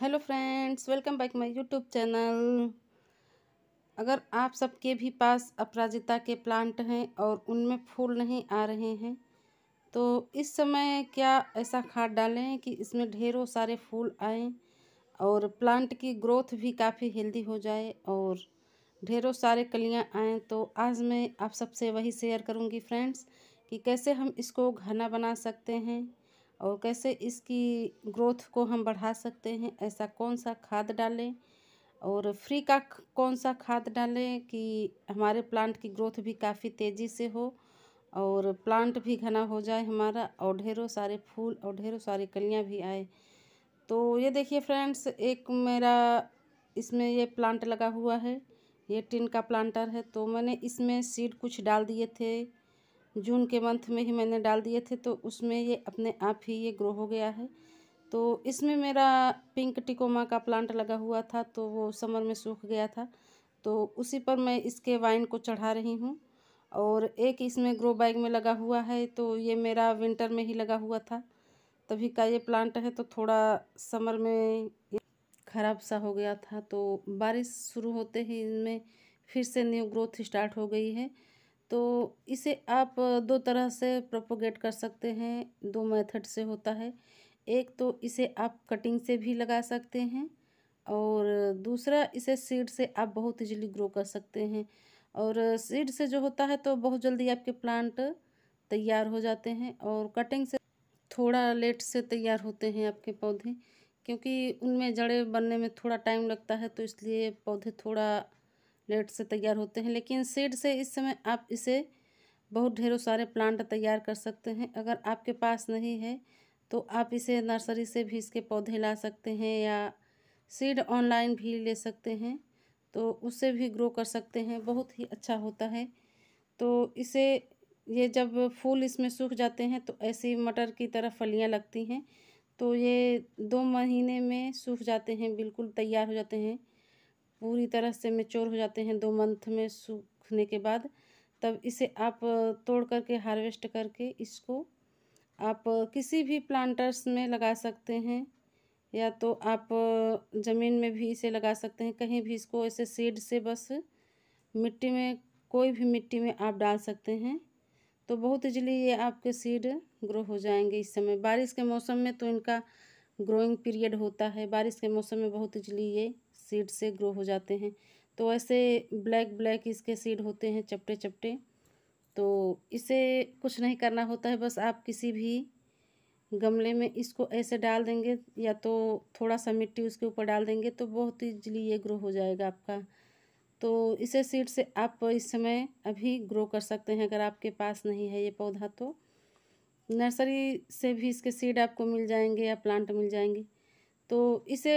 hello friends welcome back my YouTube channel अगर आप सबके भी पास अपराजिता के प्लांट हैं और उनमें फूल नहीं आ रहे हैं तो इस समय क्या ऐसा खाद डालें कि इसमें ढेरों सारे फूल आएँ और प्लांट की ग्रोथ भी काफ़ी हेल्दी हो जाए और ढेरों सारे कलियाँ आएँ तो आज मैं आप सबसे वही शेयर करूँगी फ्रेंड्स कि कैसे हम इसको घना बना सकते हैं और कैसे इसकी ग्रोथ को हम बढ़ा सकते हैं ऐसा कौन सा खाद डालें और फ्री का कौन सा खाद डालें कि हमारे प्लांट की ग्रोथ भी काफ़ी तेज़ी से हो और प्लांट भी घना हो जाए हमारा और ढेरों सारे फूल और ढेरों सारी कलियाँ भी आए तो ये देखिए फ्रेंड्स एक मेरा इसमें ये प्लांट लगा हुआ है ये टिन का प्लांटर है तो मैंने इसमें सीड कुछ डाल दिए थे जून के मंथ में ही मैंने डाल दिए थे तो उसमें ये अपने आप ही ये ग्रो हो गया है तो इसमें मेरा पिंक टिकोमा का प्लांट लगा हुआ था तो वो समर में सूख गया था तो उसी पर मैं इसके वाइन को चढ़ा रही हूँ और एक इसमें ग्रो बैग में लगा हुआ है तो ये मेरा विंटर में ही लगा हुआ था तभी का ये प्लांट है तो थोड़ा समर में ख़राब सा हो गया था तो बारिश शुरू होते ही इनमें फिर से न्यू ग्रोथ स्टार्ट हो गई है तो इसे आप दो तरह से प्रोपोगेट कर सकते हैं दो मेथड से होता है एक तो इसे आप कटिंग से भी लगा सकते हैं और दूसरा इसे सीड से आप बहुत इजीली ग्रो कर सकते हैं और सीड से जो होता है तो बहुत जल्दी आपके प्लांट तैयार हो जाते हैं और कटिंग से थोड़ा लेट से तैयार होते हैं आपके पौधे क्योंकि उनमें जड़ें बनने में थोड़ा टाइम लगता है तो इसलिए पौधे थोड़ा लेट से तैयार होते हैं लेकिन सीड से इस समय आप इसे बहुत ढेरों सारे प्लांट तैयार कर सकते हैं अगर आपके पास नहीं है तो आप इसे नर्सरी से भी इसके पौधे ला सकते हैं या सीड ऑनलाइन भी ले सकते हैं तो उससे भी ग्रो कर सकते हैं बहुत ही अच्छा होता है तो इसे ये जब फूल इसमें सूख जाते हैं तो ऐसी मटर की तरह फलियां लगती हैं तो ये दो महीने में सूख जाते हैं बिल्कुल तैयार हो जाते हैं पूरी तरह से मेच्योर हो जाते हैं दो मंथ में सूखने के बाद तब इसे आप तोड़ करके हार्वेस्ट करके इसको आप किसी भी प्लांटर्स में लगा सकते हैं या तो आप ज़मीन में भी इसे लगा सकते हैं कहीं भी इसको ऐसे सीड से बस मिट्टी में कोई भी मिट्टी में आप डाल सकते हैं तो बहुत इजली ये आपके सीड ग्रो हो जाएंगे इस समय बारिश के मौसम में तो इनका ग्रोइंग पीरियड होता है बारिश के मौसम में बहुत इजली ये सीड से ग्रो हो जाते हैं तो ऐसे ब्लैक ब्लैक इसके सीड होते हैं चपटे चपटे तो इसे कुछ नहीं करना होता है बस आप किसी भी गमले में इसको ऐसे डाल देंगे या तो थोड़ा सा मिट्टी उसके ऊपर डाल देंगे तो बहुत ईजिली ये ग्रो हो जाएगा आपका तो इसे सीड से आप इस समय अभी ग्रो कर सकते हैं अगर आपके पास नहीं है ये पौधा तो नर्सरी से भी इसके सीड आपको मिल जाएंगे या प्लांट मिल जाएंगे तो इसे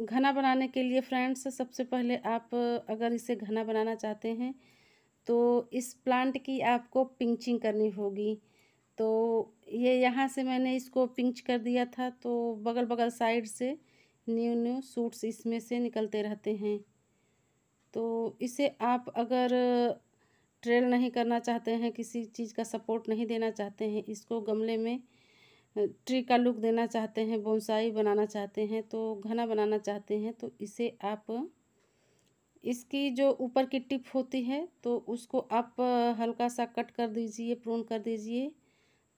घना बनाने के लिए फ्रेंड्स सबसे पहले आप अगर इसे घना बनाना चाहते हैं तो इस प्लांट की आपको पिंचिंग करनी होगी तो ये यहाँ से मैंने इसको पिंच कर दिया था तो बगल बगल साइड से न्यू न्यू सूट्स इसमें से निकलते रहते हैं तो इसे आप अगर ट्रेल नहीं करना चाहते हैं किसी चीज़ का सपोर्ट नहीं देना चाहते हैं इसको गमले में ट्री का लुक देना चाहते हैं बोनसाई बनाना चाहते हैं तो घना बनाना चाहते हैं तो इसे आप इसकी जो ऊपर की टिप होती है तो उसको आप हल्का सा कट कर दीजिए प्रून कर दीजिए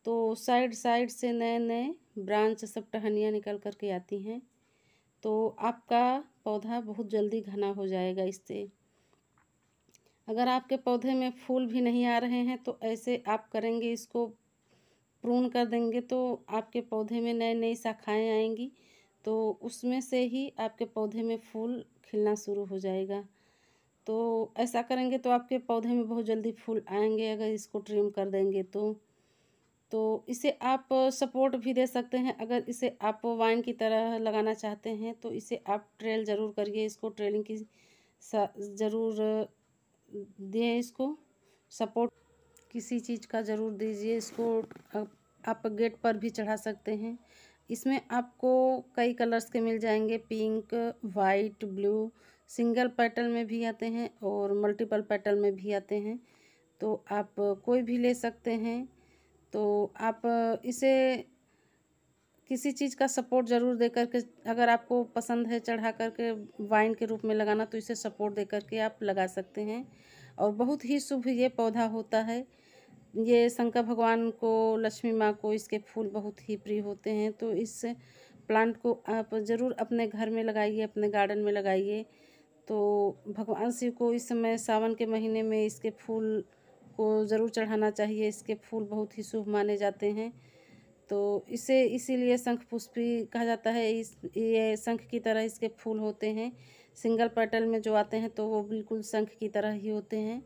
तो साइड साइड से नए नए ब्रांच सब टहनियाँ निकल कर के आती हैं तो आपका पौधा बहुत जल्दी घना हो जाएगा इससे अगर आपके पौधे में फूल भी नहीं आ रहे हैं तो ऐसे आप करेंगे इसको प्रून कर देंगे तो आपके पौधे में नए नई शाखाएँ आएंगी तो उसमें से ही आपके पौधे में फूल खिलना शुरू हो जाएगा तो ऐसा करेंगे तो आपके पौधे में बहुत जल्दी फूल आएंगे अगर इसको ट्रिम कर देंगे तो तो इसे आप सपोर्ट भी दे सकते हैं अगर इसे आप वाइन की तरह लगाना चाहते हैं तो इसे आप ट्रेल ज़रूर करिए इसको ट्रेलिंग की ज़रूर दें इसको सपोर्ट किसी चीज़ का ज़रूर दीजिए इसको आप गेट पर भी चढ़ा सकते हैं इसमें आपको कई कलर्स के मिल जाएंगे pink white blue single petal में भी आते हैं और मल्टीपल पैटल में भी आते हैं तो आप कोई भी ले सकते हैं तो आप इसे किसी चीज़ का सपोर्ट ज़रूर दे करके अगर आपको पसंद है चढ़ा करके वाइन के रूप में लगाना तो इसे सपोर्ट दे करके आप लगा सकते हैं और बहुत ही शुभ ये पौधा होता है ये शंकर भगवान को लक्ष्मी माँ को इसके फूल बहुत ही प्रिय होते हैं तो इस प्लांट को आप ज़रूर अपने घर में लगाइए अपने गार्डन में लगाइए तो भगवान शिव को इस समय सावन के महीने में इसके फूल को ज़रूर चढ़ाना चाहिए इसके फूल बहुत ही शुभ माने जाते हैं तो इसे इसीलिए शंख पुष्पी कहा जाता है इस ये शंख की तरह इसके फूल होते हैं सिंगल पेटल में जो आते हैं तो वो बिल्कुल शंख की तरह ही होते हैं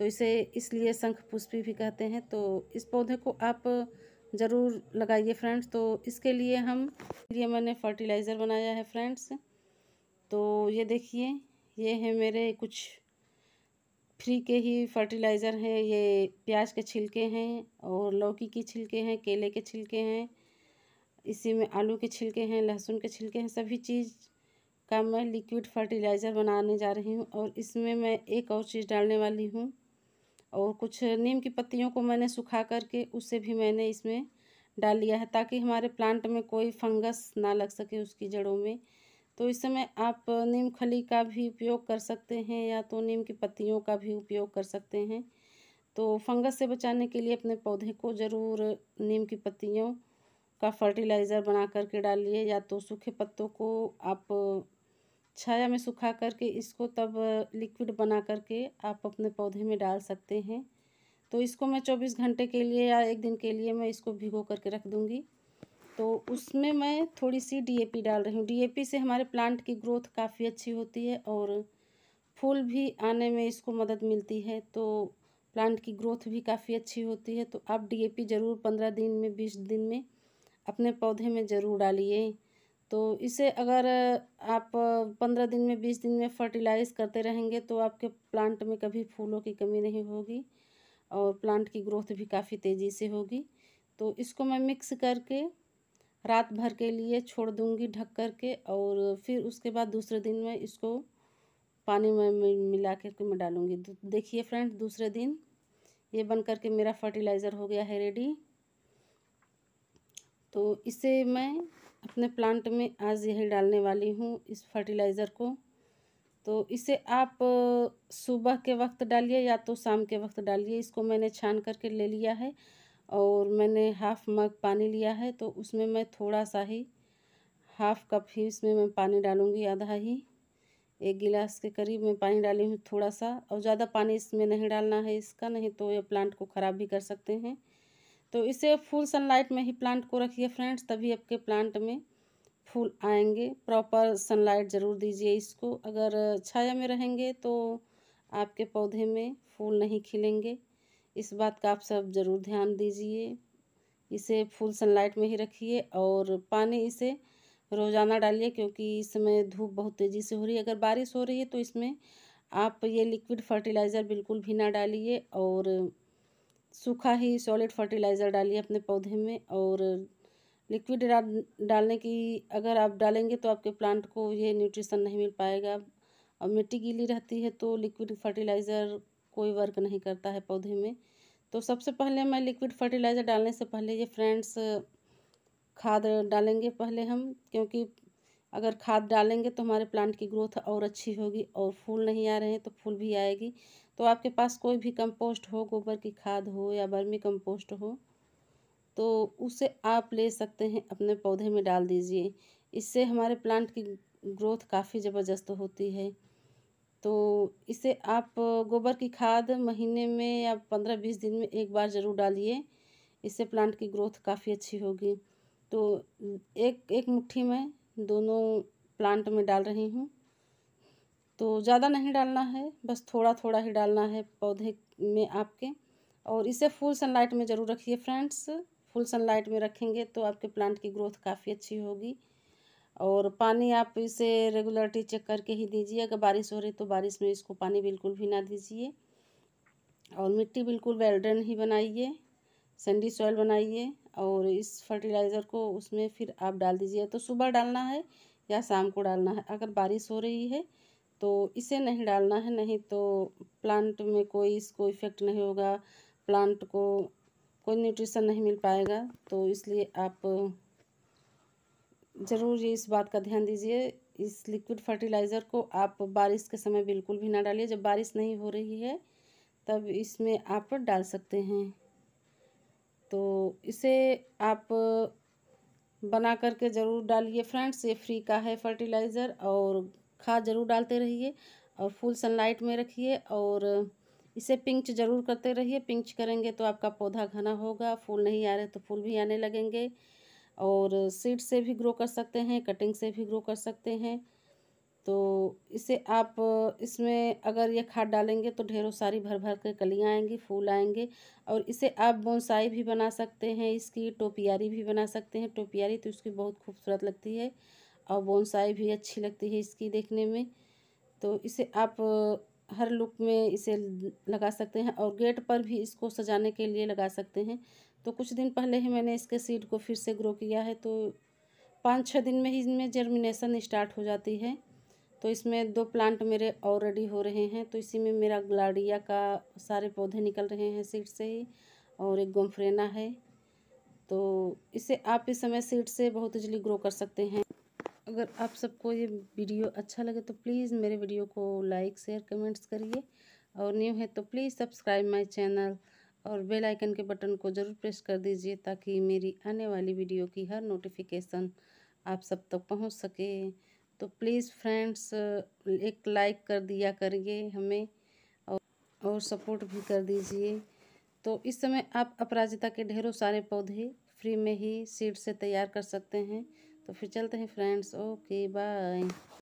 तो इसे इसलिए शंख पुष्पी भी कहते हैं तो इस पौधे को आप ज़रूर लगाइए फ्रेंड्स तो इसके लिए हम ये मैंने फर्टिलाइज़र बनाया है फ्रेंड्स तो ये देखिए ये है मेरे कुछ फ्री के ही फर्टिलाइज़र हैं ये प्याज के छिलके हैं और लौकी के छिलके हैं केले के छिलके हैं इसी में आलू के छिलके हैं लहसुन के छिलके हैं सभी चीज़ का मैं लिक्विड फर्टिलाइज़र बनाने जा रही हूँ और इसमें मैं एक और चीज़ डालने वाली हूँ और कुछ नीम की पत्तियों को मैंने सुखा करके उसे भी मैंने इसमें डाल लिया है ताकि हमारे प्लांट में कोई फंगस ना लग सके उसकी जड़ों में तो इस समय आप नीम खली का भी उपयोग कर सकते हैं या तो नीम की पत्तियों का भी उपयोग कर सकते हैं तो फंगस से बचाने के लिए अपने पौधे को ज़रूर नीम की पत्तियों का फर्टिलाइज़र बना करके डालिए या तो सूखे पत्तों को आप छाया में सुखा करके इसको तब लिक्विड बना करके आप अपने पौधे में डाल सकते हैं तो इसको मैं चौबीस घंटे के लिए या एक दिन के लिए मैं इसको भिगो करके रख दूँगी तो उसमें मैं थोड़ी सी डी डाल रही हूँ डी से हमारे प्लांट की ग्रोथ काफ़ी अच्छी होती है और फूल भी आने में इसको मदद मिलती है तो प्लांट की ग्रोथ भी काफ़ी अच्छी होती है तो आप डीएपी ज़रूर पंद्रह दिन में बीस दिन में अपने पौधे में ज़रूर डालिए तो इसे अगर आप पंद्रह दिन में बीस दिन में फर्टिलाइज़ करते रहेंगे तो आपके प्लांट में कभी फूलों की कमी नहीं होगी और प्लांट की ग्रोथ भी काफ़ी तेज़ी से होगी तो इसको मैं मिक्स करके रात भर के लिए छोड़ दूंगी ढक कर के और फिर उसके बाद दूसरे दिन में इसको पानी में मिला करके मैं डालूँगी देखिए फ्रेंड दूसरे दिन ये बन करके मेरा फर्टिलाइज़र हो गया है रेडी तो इसे मैं अपने प्लांट में आज यही डालने वाली हूँ इस फर्टिलाइज़र को तो इसे आप सुबह के वक्त डालिए या तो शाम के वक्त डालिए इसको मैंने छान करके ले लिया है और मैंने हाफ़ मग पानी लिया है तो उसमें मैं थोड़ा सा ही हाफ़ कप ही इसमें मैं पानी डालूँगी आधा ही एक गिलास के करीब मैं पानी डाली हूँ थोड़ा सा और ज़्यादा पानी इसमें नहीं डालना है इसका नहीं तो ये प्लांट को ख़राब भी कर सकते हैं तो इसे फुल सनलाइट में ही प्लांट को रखिए फ्रेंड्स तभी आपके प्लांट में फूल आएंगे प्रॉपर सनलाइट ज़रूर दीजिए इसको अगर छाया में रहेंगे तो आपके पौधे में फूल नहीं खिलेंगे इस बात का आप सब ज़रूर ध्यान दीजिए इसे फुल सनलाइट में ही रखिए और पानी इसे रोज़ाना डालिए क्योंकि इस समय धूप बहुत तेज़ी से हो रही है अगर बारिश हो रही है तो इसमें आप ये लिक्विड फर्टिलाइज़र बिल्कुल भी ना डालिए और सूखा ही सॉलिड फर्टिलाइज़र डालिए अपने पौधे में और लिक्विड डालने की अगर आप डालेंगे तो आपके प्लांट को ये न्यूट्रिशन नहीं मिल पाएगा और मिट्टी गीली रहती है तो लिक्विड फर्टिलाइज़र कोई वर्क नहीं करता है पौधे में तो सबसे पहले मैं लिक्विड फर्टिलाइज़र डालने से पहले ये फ्रेंड्स खाद डालेंगे पहले हम क्योंकि अगर खाद डालेंगे तो हमारे प्लांट की ग्रोथ और अच्छी होगी और फूल नहीं आ रहे हैं तो फूल भी आएगी तो आपके पास कोई भी कंपोस्ट हो गोबर की खाद हो या बर्मी कंपोस्ट हो तो उसे आप ले सकते हैं अपने पौधे में डाल दीजिए इससे हमारे प्लांट की ग्रोथ काफ़ी ज़बरदस्त होती है तो इसे आप गोबर की खाद महीने में या पंद्रह बीस दिन में एक बार ज़रूर डालिए इससे प्लांट की ग्रोथ काफ़ी अच्छी होगी तो एक एक मुट्ठी में दोनों प्लांट में डाल रही हूँ तो ज़्यादा नहीं डालना है बस थोड़ा थोड़ा ही डालना है पौधे में आपके और इसे फुल सनलाइट में ज़रूर रखिए फ्रेंड्स फुल सनलाइट में रखेंगे तो आपके प्लांट की ग्रोथ काफ़ी अच्छी होगी और पानी आप इसे रेगुलरली चेक करके ही दीजिए अगर बारिश हो रही तो बारिश में इसको पानी बिल्कुल भी ना दीजिए और मिट्टी बिल्कुल वेल्डन ही बनाइए सेंडी सॉइल बनाइए और इस फर्टिलाइज़र को उसमें फिर आप डाल दीजिए तो सुबह डालना है या शाम को डालना है अगर बारिश हो रही है तो इसे नहीं डालना है नहीं तो प्लांट में कोई इसको इफ़ेक्ट नहीं होगा प्लांट को कोई न्यूट्रिशन नहीं मिल पाएगा तो इसलिए आप ज़रूर ये इस बात का ध्यान दीजिए इस लिक्विड फर्टिलाइज़र को आप बारिश के समय बिल्कुल भी ना डालिए जब बारिश नहीं हो रही है तब इसमें आप डाल सकते हैं तो इसे आप बना करके ज़रूर डालिए फ्रेंड्स ये फ्री का है फर्टिलाइज़र और खाद ज़रूर डालते रहिए और फुल सनलाइट में रखिए और इसे पिंच ज़रूर करते रहिए पिंच करेंगे तो आपका पौधा घना होगा फूल नहीं आ रहे तो फूल भी आने लगेंगे और सीड से भी ग्रो कर सकते हैं कटिंग से भी ग्रो कर सकते हैं तो इसे आप इसमें अगर ये खाद डालेंगे तो ढेरों सारी भर भर के कलियाँ आएंगी फूल आएंगे और इसे आप बोनसाई भी बना सकते हैं इसकी टोपियारी भी बना सकते हैं टोपियारी तो इसकी बहुत खूबसूरत लगती है और बोनसाई भी अच्छी लगती है इसकी देखने में तो इसे आप हर लुक में इसे लगा सकते हैं और गेट पर भी इसको सजाने के लिए लगा सकते हैं तो कुछ दिन पहले ही मैंने इसके सीड को फिर से ग्रो किया है तो पाँच छः दिन में ही इनमें जर्मिनेसन स्टार्ट हो जाती है तो इसमें दो प्लांट मेरे ऑलरेडी हो रहे हैं तो इसी में मेरा ग्लाडिया का सारे पौधे निकल रहे हैं सीड से ही और एक गोमफ्रेना है तो इसे आप इस समय सीड से बहुत इजली ग्रो कर सकते हैं अगर आप सबको ये वीडियो अच्छा लगे तो प्लीज़ मेरे वीडियो को लाइक शेयर कमेंट्स करिए और न्यू है तो प्लीज़ सब्सक्राइब माय चैनल और बेल आइकन के बटन को ज़रूर प्रेस कर दीजिए ताकि मेरी आने वाली वीडियो की हर नोटिफिकेशन आप सब तक तो पहुंच सके तो प्लीज़ फ्रेंड्स एक लाइक कर दिया करिए हमें और और सपोर्ट भी कर दीजिए तो इस समय आप अपराजिता के ढेरों सारे पौधे फ्री में ही सीड से तैयार कर सकते हैं तो फिर चलते हैं फ्रेंड्स ओके बाय